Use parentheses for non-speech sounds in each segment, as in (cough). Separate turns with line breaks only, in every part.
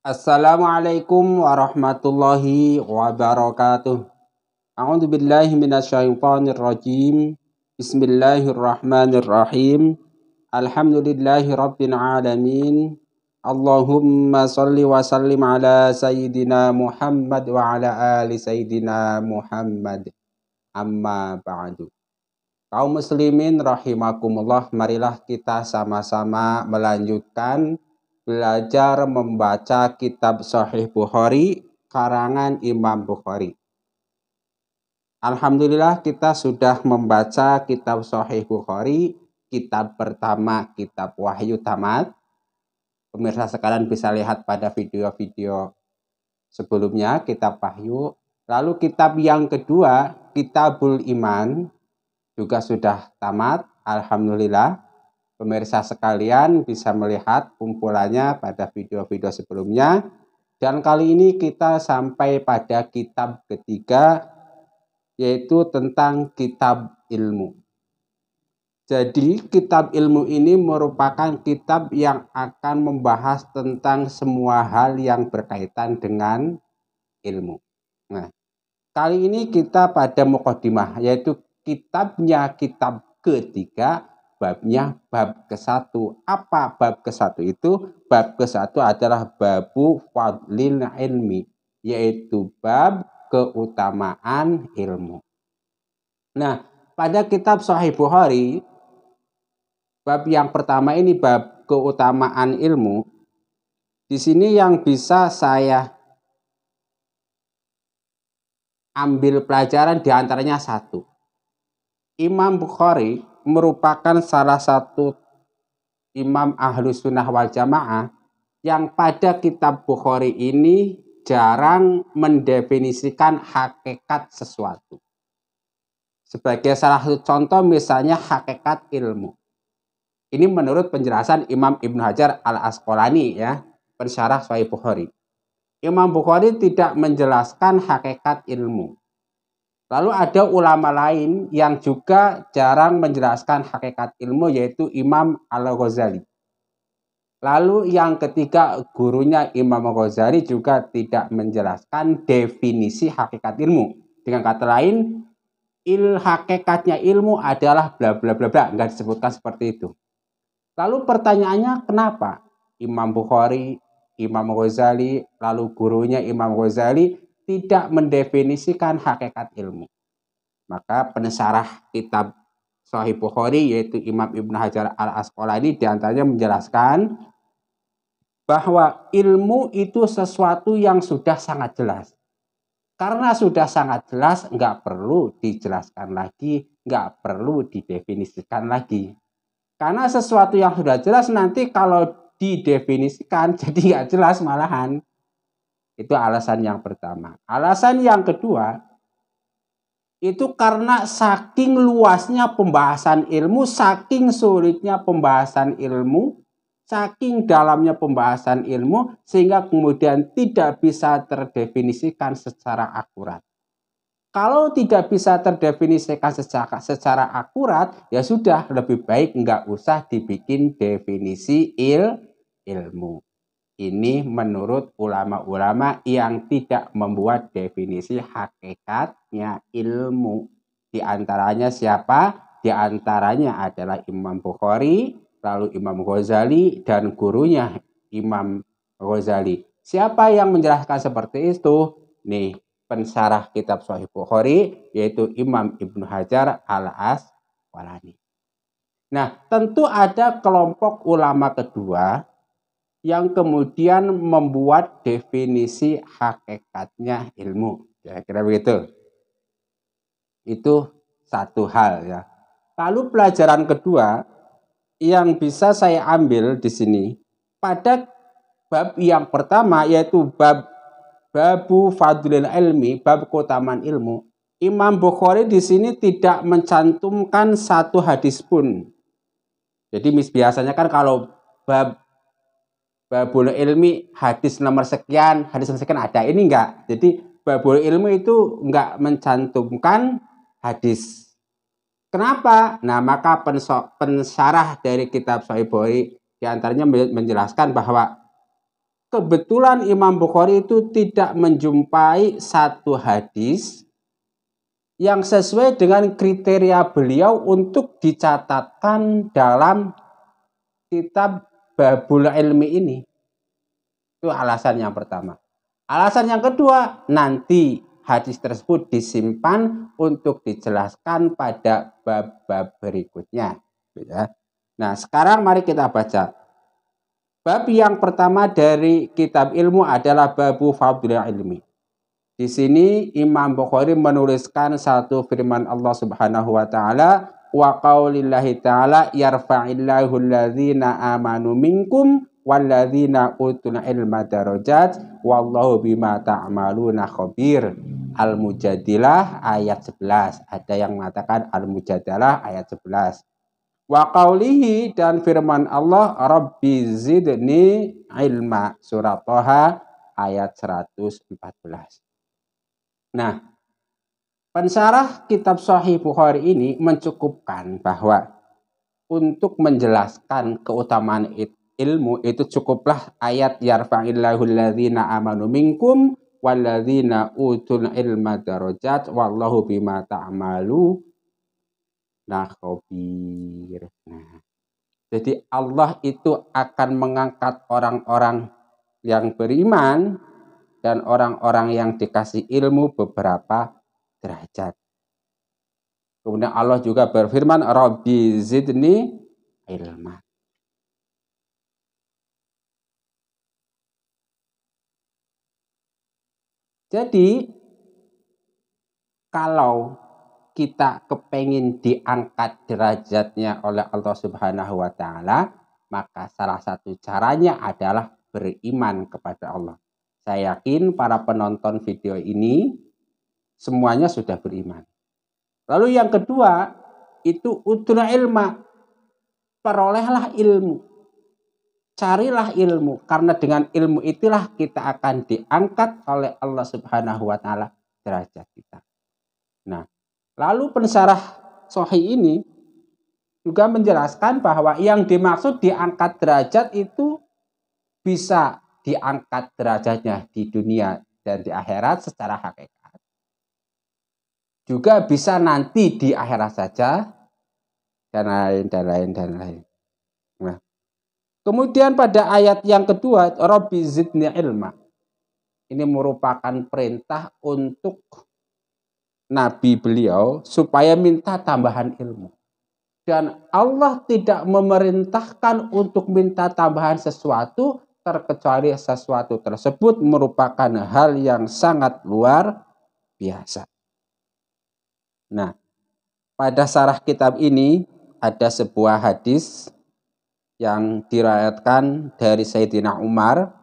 Assalamualaikum warahmatullahi wabarakatuh. A'udzu billahi minasyaitonir rajim. Bismillahirrahmanirrahim. Alhamdulillahi rabbil alamin. Allahumma shalli wa sallim ala sayyidina Muhammad wa ala ali sayyidina Muhammad. Amma ba'du. Kaum muslimin rahimakumullah, marilah kita sama-sama melanjutkan belajar membaca kitab Sahih Bukhari karangan Imam Bukhari. Alhamdulillah kita sudah membaca kitab Sahih Bukhari, kitab pertama kitab Wahyu Tamat. Pemirsa sekalian bisa lihat pada video-video sebelumnya kitab Wahyu. Lalu kitab yang kedua, Kitabul Iman juga sudah tamat, alhamdulillah pemirsa sekalian bisa melihat kumpulannya pada video-video sebelumnya. Dan kali ini kita sampai pada kitab ketiga, yaitu tentang kitab ilmu. Jadi, kitab ilmu ini merupakan kitab yang akan membahas tentang semua hal yang berkaitan dengan ilmu. Nah, kali ini kita pada mukodimah, yaitu kitabnya kitab ketiga babnya bab ke satu Apa bab ke satu itu? Bab ke satu adalah babu fadlil ilmi, yaitu bab keutamaan ilmu. Nah, pada kitab Sahih Bukhari, bab yang pertama ini bab keutamaan ilmu. Di sini yang bisa saya ambil pelajaran diantaranya satu. Imam Bukhari merupakan salah satu imam ahlu sunnah wal jamaah yang pada kitab Bukhari ini jarang mendefinisikan hakikat sesuatu. Sebagai salah satu contoh misalnya hakikat ilmu. Ini menurut penjelasan Imam Ibn Hajar Al-Asqalani ya, bersyarah Sahih Bukhari. Imam Bukhari tidak menjelaskan hakikat ilmu. Lalu ada ulama lain yang juga jarang menjelaskan hakikat ilmu yaitu Imam Al-Ghazali. Lalu yang ketiga gurunya Imam Al-Ghazali juga tidak menjelaskan definisi hakikat ilmu. Dengan kata lain, il hakikatnya ilmu adalah bla bla bla bla, nggak disebutkan seperti itu. Lalu pertanyaannya kenapa Imam Bukhari, Imam Ghazali, lalu gurunya Imam Ghazali tidak mendefinisikan hakikat ilmu. Maka penesarah kitab Sahih Bukhari yaitu Imam Ibn Hajar al-Asqalani diantaranya menjelaskan bahwa ilmu itu sesuatu yang sudah sangat jelas. Karena sudah sangat jelas, nggak perlu dijelaskan lagi, nggak perlu didefinisikan lagi. Karena sesuatu yang sudah jelas nanti kalau didefinisikan (laughs) jadi nggak jelas malahan. Itu alasan yang pertama. Alasan yang kedua, itu karena saking luasnya pembahasan ilmu, saking sulitnya pembahasan ilmu, saking dalamnya pembahasan ilmu, sehingga kemudian tidak bisa terdefinisikan secara akurat. Kalau tidak bisa terdefinisikan secara, secara akurat, ya sudah lebih baik nggak usah dibikin definisi il, ilmu ini menurut ulama-ulama yang tidak membuat definisi hakikatnya ilmu. Di antaranya siapa? Di antaranya adalah Imam Bukhari, lalu Imam Ghazali, dan gurunya Imam Ghazali. Siapa yang menjelaskan seperti itu? Nih, pensarah kitab Sahih Bukhari, yaitu Imam Ibnu Hajar al-Asqalani. Nah, tentu ada kelompok ulama kedua yang kemudian membuat definisi hakikatnya ilmu. kira kira begitu. Itu satu hal ya. Lalu pelajaran kedua yang bisa saya ambil di sini pada bab yang pertama yaitu bab babu fadlil ilmi, bab keutamaan ilmu. Imam Bukhari di sini tidak mencantumkan satu hadis pun. Jadi biasanya kan kalau bab babul ilmi hadis nomor sekian, hadis nomor sekian ada. Ini enggak. Jadi babul ilmi itu enggak mencantumkan hadis. Kenapa? Nah, maka pensarah dari kitab Sahih Bukhari diantaranya menjelaskan bahwa kebetulan Imam Bukhari itu tidak menjumpai satu hadis yang sesuai dengan kriteria beliau untuk dicatatkan dalam kitab babul ilmi ini. Itu alasan yang pertama. Alasan yang kedua, nanti hadis tersebut disimpan untuk dijelaskan pada bab-bab berikutnya. Gitu ya. Nah, sekarang mari kita baca. Bab yang pertama dari kitab ilmu adalah babu fadlil ilmi. Di sini Imam Bukhari menuliskan satu firman Allah Subhanahu wa taala wa qaulillahi ta'ala yarfa'illahu alladhina amanu minkum walladhina utul ilma darajat wallahu bima ta'maluna ta khabir Al-Mujadilah ayat 11 ada yang mengatakan Al-Mujadilah ayat 11 wa qaulihi dan firman Allah rabbi zidni ilma surat Toha ayat 114 nah Pensarah kitab Sahih Bukhari ini mencukupkan bahwa untuk menjelaskan keutamaan ilmu itu cukuplah ayat yarfa'illahu alladzina amanu minkum walladzina utul ilma darajat wallahu bima ta'malu nah Nah. Jadi Allah itu akan mengangkat orang-orang yang beriman dan orang-orang yang dikasih ilmu beberapa derajat. Kemudian Allah juga berfirman, Rabbi zidni ilma. Jadi, kalau kita kepengin diangkat derajatnya oleh Allah Subhanahu wa Ta'ala, maka salah satu caranya adalah beriman kepada Allah. Saya yakin para penonton video ini semuanya sudah beriman. Lalu yang kedua itu utuna ilma. Perolehlah ilmu. Carilah ilmu karena dengan ilmu itulah kita akan diangkat oleh Allah Subhanahu wa taala derajat kita. Nah, lalu pensarah sohi ini juga menjelaskan bahwa yang dimaksud diangkat derajat itu bisa diangkat derajatnya di dunia dan di akhirat secara hakikat juga bisa nanti di akhirat saja dan lain dan lain dan lain. Nah, kemudian pada ayat yang kedua, Robi zidni ilma. Ini merupakan perintah untuk Nabi beliau supaya minta tambahan ilmu. Dan Allah tidak memerintahkan untuk minta tambahan sesuatu terkecuali sesuatu tersebut merupakan hal yang sangat luar biasa. Nah, pada sarah kitab ini ada sebuah hadis yang dirayatkan dari Sayyidina Umar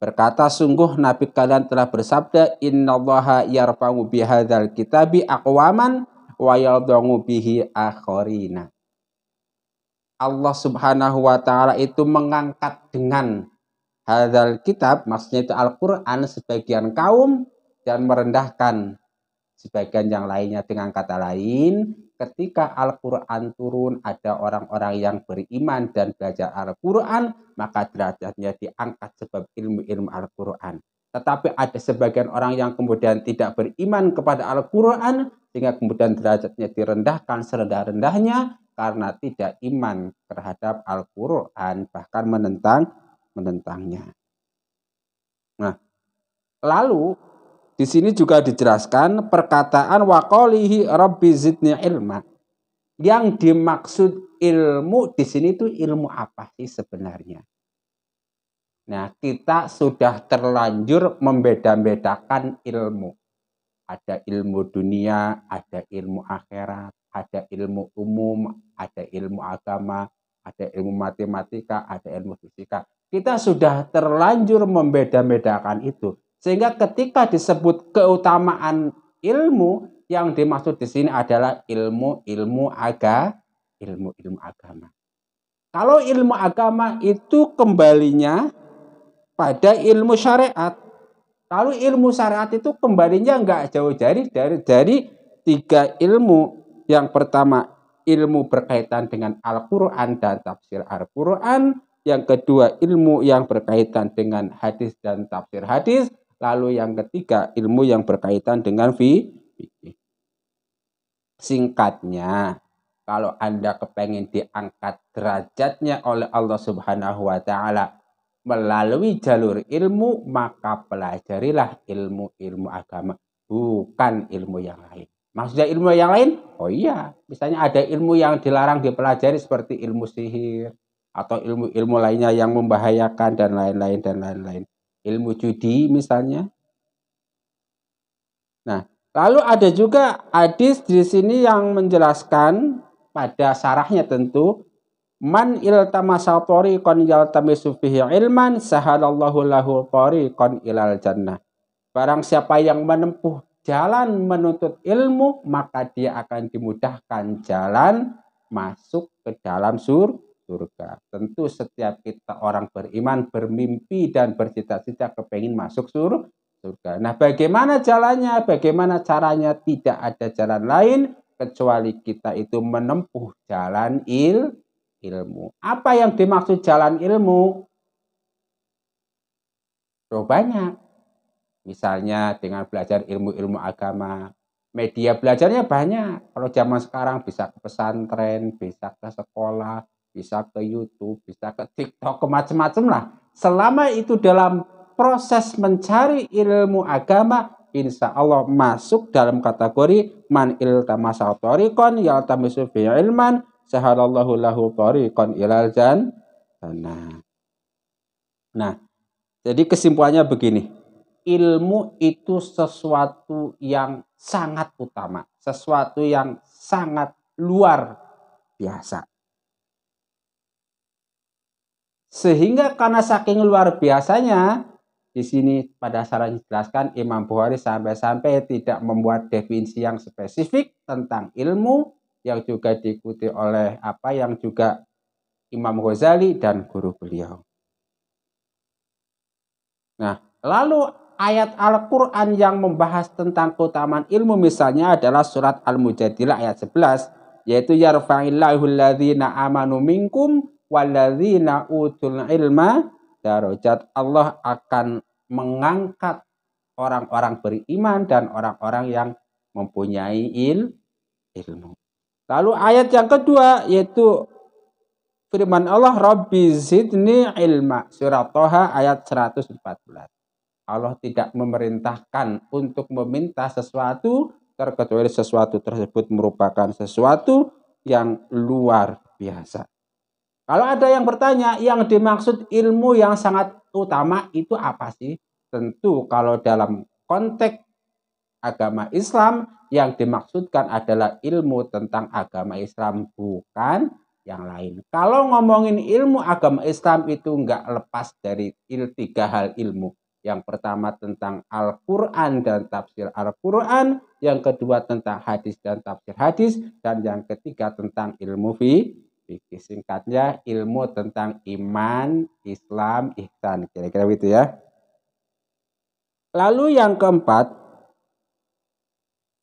berkata sungguh Nabi kalian telah bersabda innallaha yarfa'u bihadzal kitabi aqwaman wa bihi akharina. Allah Subhanahu wa taala itu mengangkat dengan hadzal kitab maksudnya itu Al-Qur'an sebagian kaum dan merendahkan Sebagian yang lainnya dengan kata lain, ketika Al-Quran turun ada orang-orang yang beriman dan belajar Al-Quran, maka derajatnya diangkat sebab ilmu-ilmu Al-Quran. Tetapi ada sebagian orang yang kemudian tidak beriman kepada Al-Quran, sehingga kemudian derajatnya direndahkan serendah-rendahnya karena tidak iman terhadap Al-Quran, bahkan menentang menentangnya. Nah, lalu di sini juga dijelaskan perkataan wakolihi rabbi zidni ilma. Yang dimaksud ilmu di sini itu ilmu apa sih sebenarnya? Nah, kita sudah terlanjur membeda-bedakan ilmu. Ada ilmu dunia, ada ilmu akhirat, ada ilmu umum, ada ilmu agama, ada ilmu matematika, ada ilmu fisika. Kita sudah terlanjur membeda-bedakan itu sehingga ketika disebut keutamaan ilmu, yang dimaksud di sini adalah ilmu-ilmu aga, ilmu-ilmu agama. Kalau ilmu agama itu kembalinya pada ilmu syariat. kalau ilmu syariat itu kembalinya nggak jauh dari dari dari tiga ilmu. Yang pertama ilmu berkaitan dengan Al-Quran dan tafsir Al-Quran. Yang kedua ilmu yang berkaitan dengan hadis dan tafsir hadis. Lalu yang ketiga, ilmu yang berkaitan dengan fikih. Singkatnya, kalau Anda kepengen diangkat derajatnya oleh Allah Subhanahu wa taala melalui jalur ilmu, maka pelajarilah ilmu-ilmu agama, bukan ilmu yang lain. Maksudnya ilmu yang lain? Oh iya, misalnya ada ilmu yang dilarang dipelajari seperti ilmu sihir atau ilmu-ilmu lainnya yang membahayakan dan lain-lain dan lain-lain ilmu judi misalnya. Nah, lalu ada juga hadis di sini yang menjelaskan pada sarahnya tentu man iltamasa tariqan yaltamisu fihi ilman sahalallahu lahu tariqan ilal jannah. Barang siapa yang menempuh jalan menuntut ilmu, maka dia akan dimudahkan jalan masuk ke dalam surga surga. Tentu setiap kita orang beriman bermimpi dan bercita-cita kepengen masuk surga. Nah bagaimana jalannya, bagaimana caranya tidak ada jalan lain kecuali kita itu menempuh jalan il ilmu. Apa yang dimaksud jalan ilmu? Oh banyak. Misalnya dengan belajar ilmu-ilmu agama, media belajarnya banyak. Kalau zaman sekarang bisa ke pesantren, bisa ke sekolah, bisa ke YouTube, bisa ke TikTok, ke macam-macam lah. Selama itu dalam proses mencari ilmu agama, insya Allah masuk dalam kategori man masal torikon yaltamisu fi ilman sehalallahu lahu torikon ilal jan. Nah, nah, jadi kesimpulannya begini. Ilmu itu sesuatu yang sangat utama, sesuatu yang sangat luar biasa sehingga karena saking luar biasanya, di sini pada saran dijelaskan Imam Bukhari sampai-sampai tidak membuat definisi yang spesifik tentang ilmu yang juga diikuti oleh apa yang juga Imam Ghazali dan guru beliau. Nah, lalu ayat Al-Quran yang membahas tentang keutamaan ilmu misalnya adalah surat Al-Mujadilah ayat 11, yaitu Yarfa'illahu alladzina amanu minkum waladzina utul ilma darajat Allah akan mengangkat orang-orang beriman dan orang-orang yang mempunyai il, ilmu. Lalu ayat yang kedua yaitu firman Allah Rabbi zidni ilma surah Toha ayat 114. Allah tidak memerintahkan untuk meminta sesuatu terkecuali sesuatu tersebut merupakan sesuatu yang luar biasa. Kalau ada yang bertanya, yang dimaksud ilmu yang sangat utama itu apa sih? Tentu kalau dalam konteks agama Islam yang dimaksudkan adalah ilmu tentang agama Islam bukan yang lain. Kalau ngomongin ilmu agama Islam itu nggak lepas dari il tiga hal ilmu. Yang pertama tentang Al-Quran dan tafsir Al-Quran. Yang kedua tentang hadis dan tafsir hadis. Dan yang ketiga tentang ilmu fi fikih. Singkatnya ilmu tentang iman, Islam, ihsan. Kira-kira begitu ya. Lalu yang keempat,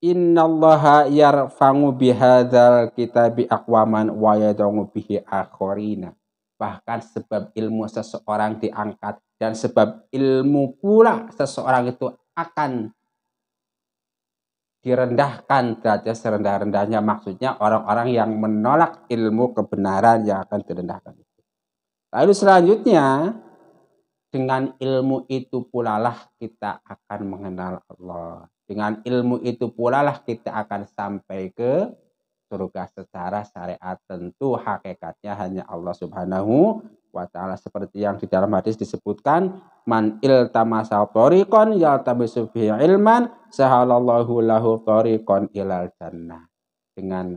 Innallaha yarfangu bihadzal kitabi akwaman wa yad'u bihi akharina. Bahkan sebab ilmu seseorang diangkat dan sebab ilmu pula seseorang itu akan direndahkan derajat serendah-rendahnya maksudnya orang-orang yang menolak ilmu kebenaran yang akan direndahkan. Lalu selanjutnya dengan ilmu itu pulalah kita akan mengenal Allah. Dengan ilmu itu pulalah kita akan sampai ke surga secara syariat tentu hakikatnya hanya Allah Subhanahu wa taala seperti yang di dalam hadis disebutkan man iltamasa tariqan yaltamisu fi ilman sahalallahu lahu tariqan ilal jannah dengan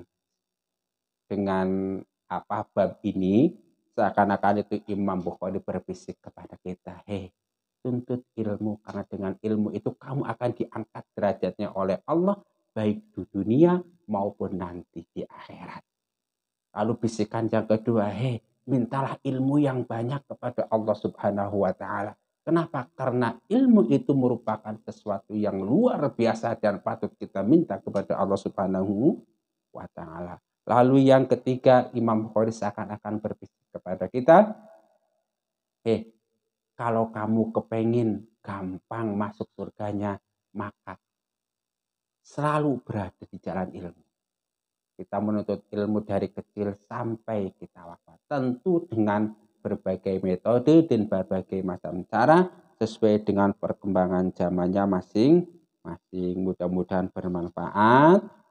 dengan apa bab ini seakan-akan itu Imam Bukhari berbisik kepada kita hei tuntut ilmu karena dengan ilmu itu kamu akan diangkat derajatnya oleh Allah baik di dunia maupun nanti di akhirat lalu bisikan yang kedua hei mintalah ilmu yang banyak kepada Allah Subhanahu wa taala. Kenapa? Karena ilmu itu merupakan sesuatu yang luar biasa dan patut kita minta kepada Allah Subhanahu wa taala. Lalu yang ketiga Imam Bukhari seakan-akan berbisik kepada kita, "Eh, kalau kamu kepengin gampang masuk surganya, maka selalu berada di jalan ilmu." Kita menuntut ilmu dari kecil sampai kita wafat. Tentu dengan berbagai metode dan berbagai macam cara sesuai dengan perkembangan zamannya masing-masing. Mudah-mudahan bermanfaat.